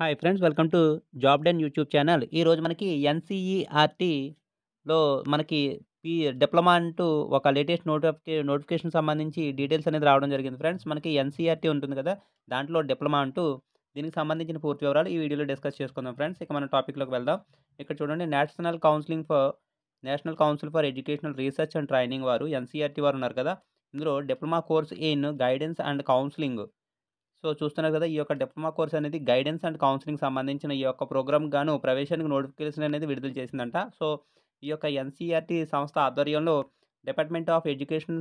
hi friends welcome to job den YouTube channel ఈరోజు మనకి ఎన్సీఈఆర్టీలో మనకి పి డిప్లొమా అంటూ ఒక లేటెస్ట్ నోటిఫికే నోటిఫికేషన్ సంబంధించి డీటెయిల్స్ అనేది రావడం జరిగింది ఫ్రెండ్స్ మనకి ఎన్సీఆర్టీ ఉంటుంది కదా దాంట్లో డిప్లొమా అంటూ దీనికి సంబంధించిన పూర్తి వివరాలు ఈ వీడియోలో డిస్కస్ చేసుకుందాం ఫ్రెండ్స్ ఇక మనం టాపిక్లోకి వెళ్దాం ఇక్కడ చూడండి national counselling for national council for educational research and training వారు ఎన్సీఆర్టీ వారు ఉన్నారు కదా ఇందులో diploma course in guidance and counselling so చూస్తున్నారు కదా ఈ యొక్క డిప్లొమా కోర్స్ అనేది గైడెన్స్ అండ్ కౌన్సిలింగ్ సంబంధించిన ఈ యొక్క ప్రోగ్రామ్ గాను ప్రవేశానికి నోటిఫికేషన్ అనేది విడుదల చేసిందంట సో ఈ యొక్క ఎన్సీఆర్టీ సంస్థ ఆధ్వర్యంలో department of education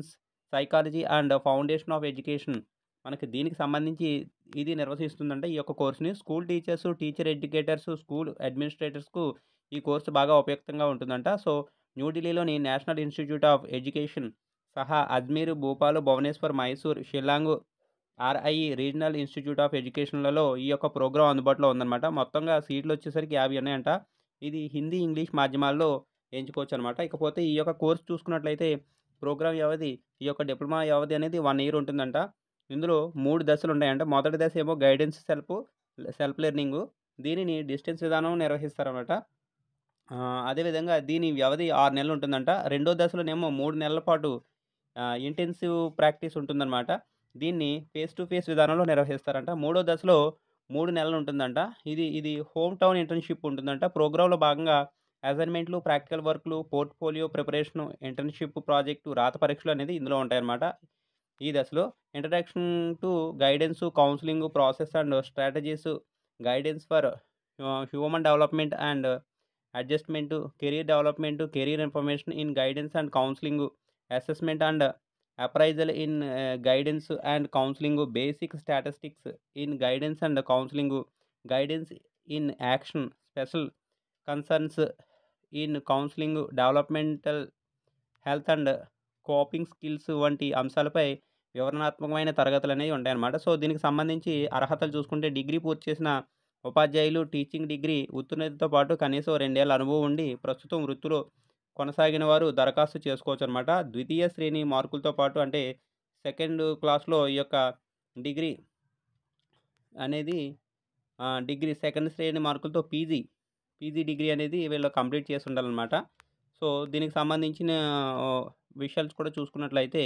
psychology and foundation of education మనకి దీనికి సంబంధించి ఇది నిర్వహిస్తుందంటే ఈ యొక్క కోర్సుని school teachers teacher educators school అడ్మినిస్ట్రేటర్స్కు ఈ కోర్సు బాగా ఉపయుక్తంగా ఉంటుందంట సో న్యూఢిల్లీలోని నేషనల్ ఇన్స్టిట్యూట్ ఆఫ్ ఎడ్యుకేషన్ సహా Ajmer Bhopal Bhubaneswar Mysore Shillong RI regional institute of ఎడ్యుకేషన్లలో ఈ యొక్క ప్రోగ్రామ్ అందుబాటులో ఉందన్నమాట మొత్తంగా సీట్లు వచ్చేసరికి యాభై ఉన్నాయంట ఇది హిందీ ఇంగ్లీష్ మాధ్యమాల్లో ఎంచుకోవచ్చు అనమాట ఇకపోతే ఈ యొక్క కోర్స్ చూసుకున్నట్లయితే ప్రోగ్రాం వ్యవధి ఈ యొక్క డిప్లొమా వ్యవధి అనేది వన్ ఇయర్ ఉంటుందంట ఇందులో మూడు దశలు ఉంటాయంట మొదటి దశ ఏమో గైడెన్స్ సెల్ఫ్ సెల్ఫ్ లెర్నింగ్ దీనిని డిస్టెన్స్ విధానం నిర్వహిస్తారనమాట అదేవిధంగా దీని వ్యవధి ఆరు నెలలు ఉంటుందంట రెండో దశలోనేమో మూడు నెలల పాటు ఇంటెన్సివ్ ప్రాక్టీస్ ఉంటుందన్నమాట దీన్ని ఫేస్ టు ఫేస్ విధానంలో నిర్వహిస్తారంట మూడో దశలో మూడు నెలలు ఉంటుందంట ఇది ఇది హోమ్ టౌన్ ఇంటర్న్షిప్ ఉంటుందంట ప్రోగ్రాంలో భాగంగా అసైన్మెంట్లు ప్రాక్టికల్ వర్క్లు పోర్ట్ఫోలియో ప్రిపరేషను ఇంటర్న్షిప్ ప్రాజెక్టు రాత పరీక్షలు అనేది ఇందులో ఉంటాయన్నమాట ఈ దశలో introduction to guidance counselling process and strategies guidance for human development and adjustment career development career information in guidance and counselling assessment and appraisal in guidance and counselling basic statistics in guidance and counselling guidance in action special concerns in counselling developmental health and coping skills వంటి అంశాలపై వివరణాత్మకమైన తరగతులు అనేవి ఉంటాయన్నమాట so దీనికి సంబంధించి అర్హతలు చూసుకుంటే degree పూర్తి చేసిన ఉపాధ్యాయులు టీచింగ్ డిగ్రీ ఉత్తీర్ణతతో పాటు కనీసం రెండేళ్ల అనుభవం ఉండి ప్రస్తుతం వృత్తిలో కొనసాగిన వారు దరఖాస్తు చేసుకోవచ్చు అనమాట ద్వితీయ శ్రేణి మార్కులతో పాటు అంటే సెకండ్ క్లాస్లో ఈ యొక్క డిగ్రీ అనేది డిగ్రీ సెకండ్ శ్రేణి మార్కులతో పీజీ పీజీ డిగ్రీ అనేది వీళ్ళు కంప్లీట్ చేసి ఉండాలన్నమాట సో దీనికి సంబంధించిన విషయాలు కూడా చూసుకున్నట్లయితే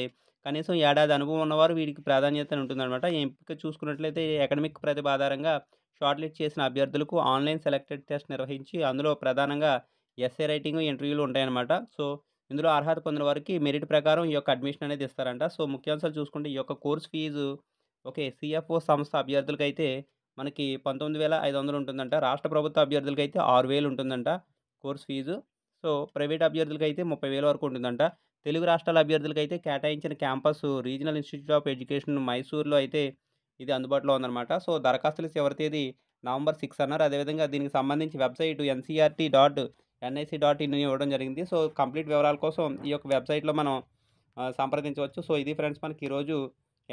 కనీసం ఏడాది అనుభవం ఉన్నవారు వీరికి ప్రాధాన్యత ఉంటుందన్నమాట ఎంపిక చూసుకున్నట్లయితే అకాడమిక్ ప్రతిభ ఆధారంగా షార్ట్లిస్ట్ చేసిన అభ్యర్థులకు ఆన్లైన్ సెలెక్టెడ్ టెస్ట్ నిర్వహించి అందులో ప్రధానంగా ఎస్ఏ రైటింగ్ ఇంటర్వ్యూలు ఉంటాయన్నమాట సో ఇందులో అర్హత పొందిన వారికి మెరిట్ ప్రకారం ఈ యొక్క అడ్మిషన్ అనేది ఇస్తారంట సో ముఖ్యాంశాలు చూసుకుంటే ఈ యొక్క కోర్స్ ఫీజు ఓకే సిఎఫ్ఓ సంస్థ అభ్యర్థులకైతే మనకి పంతొమ్మిది వేల ఐదు వందలు ఉంటుందంట రాష్ట్ర ప్రభుత్వ అభ్యర్థులకైతే ఆరు వేలు ఉంటుందంట కోర్స్ ఫీజు సో ప్రైవేట్ అభ్యర్థులకైతే ముప్పై వేల వరకు ఉంటుందంట తెలుగు రాష్ట్రాల అభ్యర్థులకైతే కేటాయించిన campus regional institute of education మైసూర్లో అయితే ఇది అందుబాటులో ఉందన్నమాట సో దరఖాస్తులు చివరి తేదీ నవంబర్ సిక్స్ అన్నారు అదేవిధంగా దీనికి సంబంధించి website NCERT dot NIC dot in ఇవ్వడం జరిగింది సో కంప్లీట్ వివరాల కోసం ఈ యొక్క వెబ్సైట్లో మనం సంప్రదించవచ్చు సో ఇది ఫ్రెండ్స్ మనకి ఈరోజు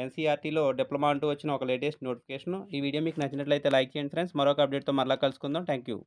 ఎన్సీఆర్టీలో e డిప్లొమా అంటూ వచ్చిన ఒక లేటెస్ట్ నోటిఫికేషన్ ఈ వీడియో మీకు నచ్చినట్లయితే లైక్ చేయండి ఫ్రెండ్స్ మరొక అప్డేట్తో మరలా కలుసుకుందాం థ్యాంక్ యూ